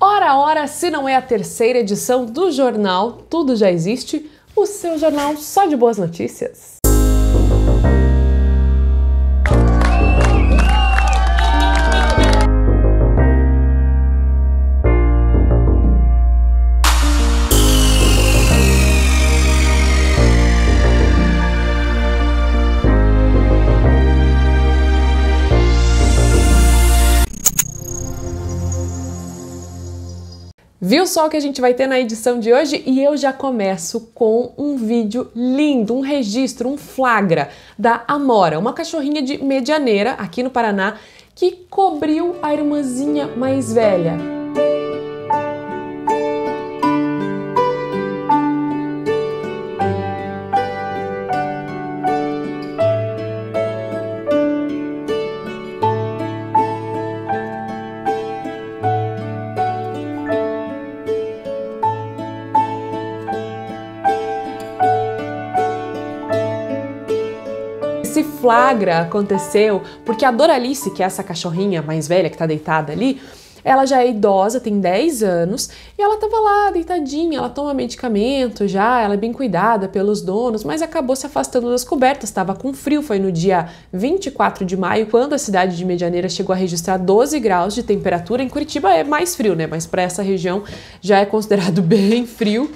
Ora, ora, se não é a terceira edição do jornal Tudo Já Existe, o seu jornal só de boas notícias. Viu só o que a gente vai ter na edição de hoje? E eu já começo com um vídeo lindo, um registro, um flagra da Amora, uma cachorrinha de medianeira aqui no Paraná que cobriu a irmãzinha mais velha. flagra aconteceu, porque a Doralice, que é essa cachorrinha mais velha que tá deitada ali, ela já é idosa, tem 10 anos, e ela tava lá deitadinha, ela toma medicamento já, ela é bem cuidada pelos donos, mas acabou se afastando das cobertas, estava com frio, foi no dia 24 de maio, quando a cidade de Medianeira chegou a registrar 12 graus de temperatura. Em Curitiba é mais frio, né? Mas para essa região já é considerado bem frio.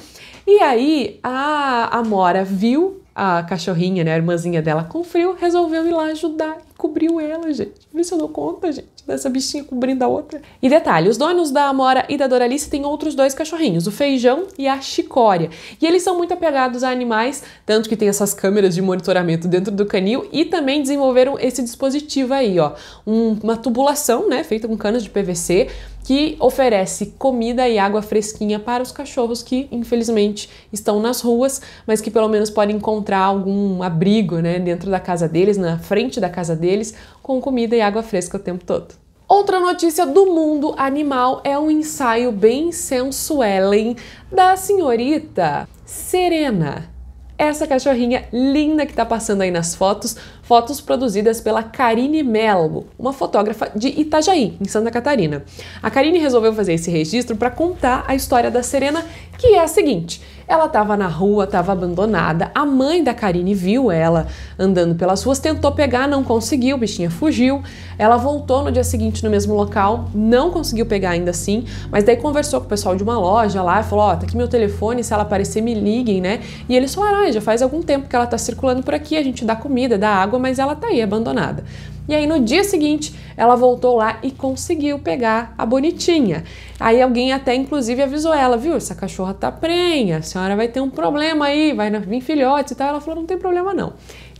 E aí a Amora viu a cachorrinha, né, a irmãzinha dela, com frio, resolveu ir lá ajudar e cobriu ela, gente. Vê se eu dou conta, gente dessa bichinha cobrindo a outra. E detalhe, os donos da Amora e da Doralice têm outros dois cachorrinhos, o Feijão e a Chicória. E eles são muito apegados a animais, tanto que tem essas câmeras de monitoramento dentro do canil e também desenvolveram esse dispositivo aí, ó, um, uma tubulação, né, feita com canos de PVC, que oferece comida e água fresquinha para os cachorros que, infelizmente, estão nas ruas, mas que pelo menos podem encontrar algum abrigo, né, dentro da casa deles, na frente da casa deles, com comida e água fresca o tempo todo. Outra notícia do mundo animal é um ensaio bem sensuelen da senhorita Serena. Essa cachorrinha linda que tá passando aí nas fotos fotos produzidas pela Karine Mello, uma fotógrafa de Itajaí, em Santa Catarina. A Karine resolveu fazer esse registro para contar a história da Serena, que é a seguinte. Ela estava na rua, estava abandonada. A mãe da Karine viu ela andando pelas ruas, tentou pegar, não conseguiu, bichinha fugiu. Ela voltou no dia seguinte no mesmo local, não conseguiu pegar ainda assim, mas daí conversou com o pessoal de uma loja lá e falou: Ó, oh, tá aqui meu telefone, se ela aparecer, me liguem, né? E eles falaram: ah, já faz algum tempo que ela tá circulando por aqui, a gente dá comida, dá água, mas ela tá aí abandonada. E aí no dia seguinte, ela voltou lá e conseguiu pegar a bonitinha. Aí alguém até inclusive avisou ela, viu? Essa cachorra tá prenha, a senhora vai ter um problema aí, vai vir filhote e tal. Ela falou: "Não tem problema não".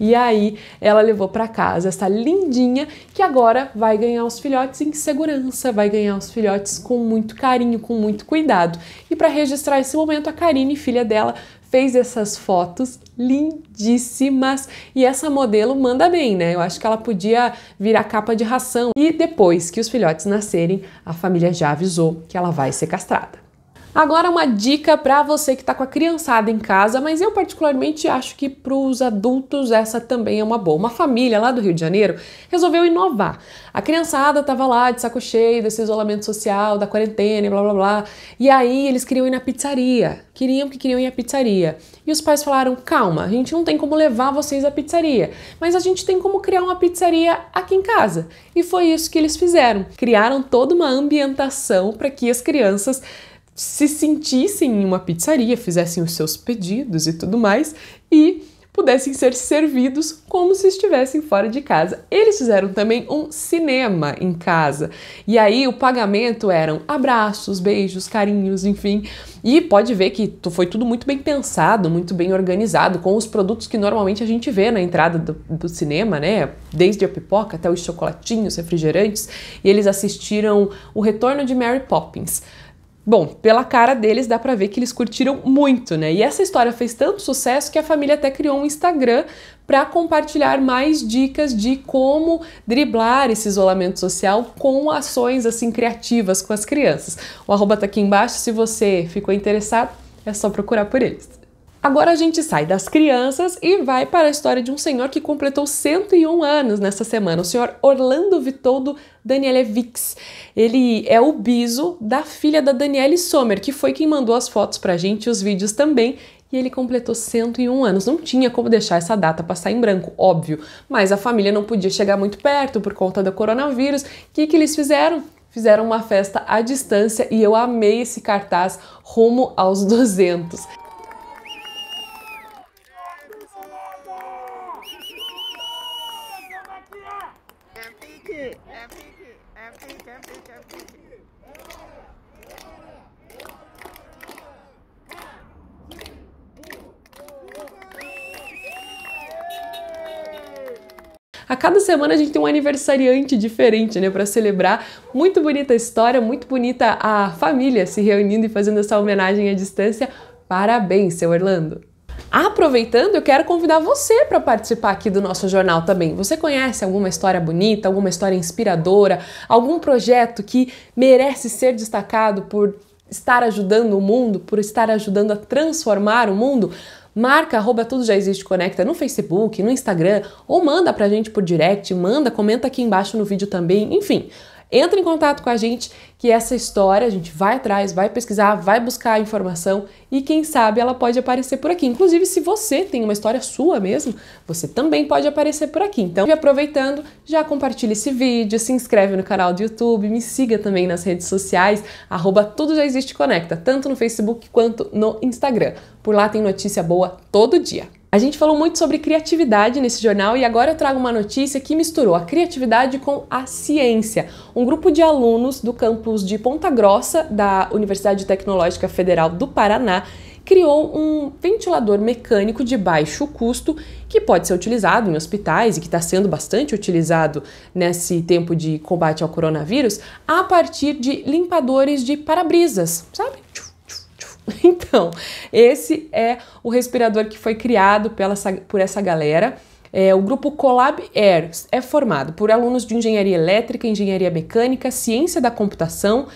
E aí ela levou para casa essa lindinha que agora vai ganhar os filhotes em segurança, vai ganhar os filhotes com muito carinho, com muito cuidado. E para registrar esse momento, a Karine, filha dela, fez essas fotos lindíssimas e essa modelo manda bem, né? Eu acho que ela podia virar capa de ração. E depois que os filhotes nascerem, a família já avisou que ela vai ser castrada. Agora uma dica para você que está com a criançada em casa, mas eu particularmente acho que para os adultos essa também é uma boa. Uma família lá do Rio de Janeiro resolveu inovar. A criançada estava lá de saco cheio desse isolamento social, da quarentena, blá blá blá. E aí eles queriam ir na pizzaria. Queriam que queriam ir à pizzaria. E os pais falaram: "Calma, a gente não tem como levar vocês à pizzaria, mas a gente tem como criar uma pizzaria aqui em casa". E foi isso que eles fizeram. Criaram toda uma ambientação para que as crianças se sentissem em uma pizzaria, fizessem os seus pedidos e tudo mais e pudessem ser servidos como se estivessem fora de casa. Eles fizeram também um cinema em casa. E aí o pagamento eram abraços, beijos, carinhos, enfim. E pode ver que foi tudo muito bem pensado, muito bem organizado, com os produtos que normalmente a gente vê na entrada do, do cinema, né? Desde a pipoca até os chocolatinhos, refrigerantes. E eles assistiram O Retorno de Mary Poppins. Bom, pela cara deles dá para ver que eles curtiram muito, né? E essa história fez tanto sucesso que a família até criou um Instagram para compartilhar mais dicas de como driblar esse isolamento social com ações assim criativas com as crianças. O arroba tá aqui embaixo, se você ficou interessado, é só procurar por eles. Agora a gente sai das crianças e vai para a história de um senhor que completou 101 anos nessa semana, o senhor Orlando Vitoldo Vix. Ele é o biso da filha da Daniele Sommer, que foi quem mandou as fotos para a gente, os vídeos também, e ele completou 101 anos. Não tinha como deixar essa data passar em branco, óbvio, mas a família não podia chegar muito perto por conta do coronavírus. O que, que eles fizeram? Fizeram uma festa à distância e eu amei esse cartaz rumo aos 200. A cada semana a gente tem um aniversariante diferente, né, para celebrar. Muito bonita a história, muito bonita a família se reunindo e fazendo essa homenagem à distância. Parabéns, seu Orlando. Aproveitando, eu quero convidar você para participar aqui do nosso jornal também. Você conhece alguma história bonita, alguma história inspiradora, algum projeto que merece ser destacado por estar ajudando o mundo, por estar ajudando a transformar o mundo? Marca arroba tudo já existe conecta no Facebook, no Instagram ou manda pra gente por direct, manda, comenta aqui embaixo no vídeo também, enfim. Entra em contato com a gente que essa história a gente vai atrás, vai pesquisar, vai buscar a informação e quem sabe ela pode aparecer por aqui. Inclusive, se você tem uma história sua mesmo, você também pode aparecer por aqui. Então, aproveitando, já compartilha esse vídeo, se inscreve no canal do YouTube, me siga também nas redes sociais, arroba Tudo Já Existe Conecta, tanto no Facebook quanto no Instagram. Por lá tem notícia boa todo dia. A gente falou muito sobre criatividade nesse jornal e agora eu trago uma notícia que misturou a criatividade com a ciência. Um grupo de alunos do campus de Ponta Grossa da Universidade Tecnológica Federal do Paraná criou um ventilador mecânico de baixo custo que pode ser utilizado em hospitais e que está sendo bastante utilizado nesse tempo de combate ao coronavírus a partir de limpadores de para-brisas, sabe? Então, esse é o respirador que foi criado pela, por essa galera. É, o grupo Colab Air é formado por alunos de engenharia elétrica, engenharia mecânica, ciência da computação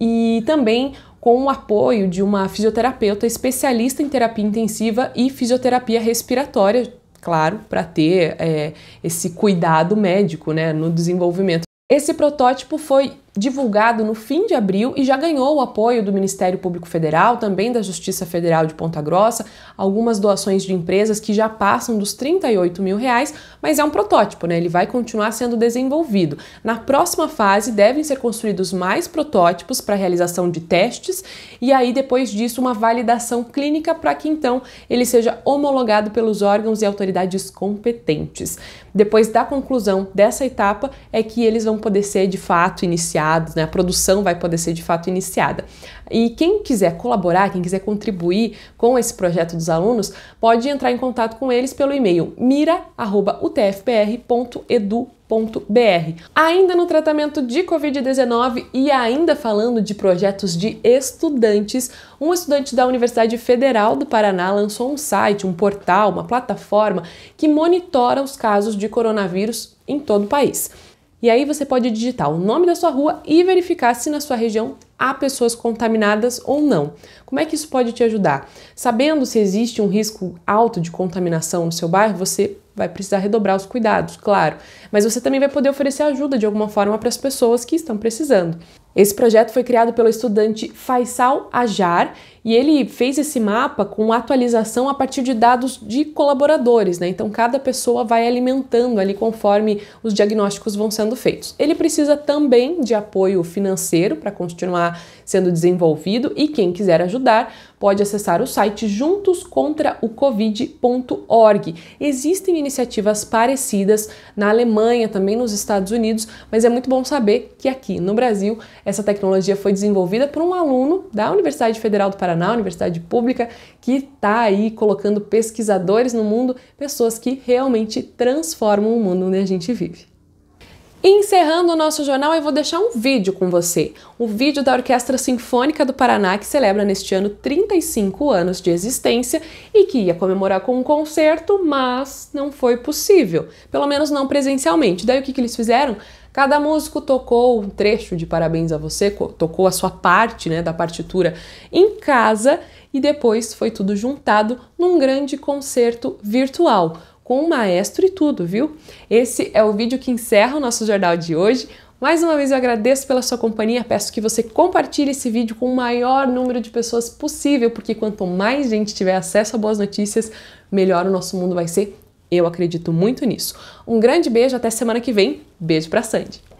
e também com o apoio de uma fisioterapeuta especialista em terapia intensiva e fisioterapia respiratória, claro, para ter é, esse cuidado médico né, no desenvolvimento. Esse protótipo foi divulgado no fim de abril e já ganhou o apoio do Ministério Público Federal, também da Justiça Federal de Ponta Grossa, algumas doações de empresas que já passam dos 38 mil reais, mas é um protótipo, né? Ele vai continuar sendo desenvolvido. Na próxima fase devem ser construídos mais protótipos para realização de testes e aí depois disso uma validação clínica para que então ele seja homologado pelos órgãos e autoridades competentes. Depois da conclusão dessa etapa é que eles vão poder ser de fato iniciados iniciados, né? A produção vai poder ser de fato iniciada. E quem quiser colaborar, quem quiser contribuir com esse projeto dos alunos, pode entrar em contato com eles pelo e-mail mira@utfpr.edu Br. Ainda no tratamento de Covid-19 e ainda falando de projetos de estudantes, um estudante da Universidade Federal do Paraná lançou um site, um portal, uma plataforma que monitora os casos de coronavírus em todo o país. E aí você pode digitar o nome da sua rua e verificar se na sua região há pessoas contaminadas ou não. Como é que isso pode te ajudar? Sabendo se existe um risco alto de contaminação no seu bairro, você vai precisar redobrar os cuidados, claro, mas você também vai poder oferecer ajuda de alguma forma para as pessoas que estão precisando. Esse projeto foi criado pelo estudante Faisal Ajar e ele fez esse mapa com atualização a partir de dados de colaboradores, né? Então cada pessoa vai alimentando ali conforme os diagnósticos vão sendo feitos. Ele precisa também de apoio financeiro para continuar sendo desenvolvido e quem quiser ajudar pode acessar o site juntoscontraocovid.org. Existem iniciativas parecidas na Alemanha, também nos Estados Unidos, mas é muito bom saber que aqui no Brasil essa tecnologia foi desenvolvida por um aluno da Universidade Federal do Paraná na universidade pública, que está aí colocando pesquisadores no mundo, pessoas que realmente transformam o mundo onde a gente vive. Encerrando o nosso jornal, eu vou deixar um vídeo com você. O um vídeo da Orquestra Sinfônica do Paraná, que celebra neste ano 35 anos de existência e que ia comemorar com um concerto, mas não foi possível. Pelo menos não presencialmente. Daí o que, que eles fizeram? Cada músico tocou um trecho de parabéns a você, tocou a sua parte né, da partitura em casa e depois foi tudo juntado num grande concerto virtual, com o maestro e tudo, viu? Esse é o vídeo que encerra o nosso jornal de hoje. Mais uma vez eu agradeço pela sua companhia, peço que você compartilhe esse vídeo com o maior número de pessoas possível, porque quanto mais gente tiver acesso a boas notícias, melhor o nosso mundo vai ser eu acredito muito nisso. Um grande beijo, até semana que vem. Beijo pra Sandy.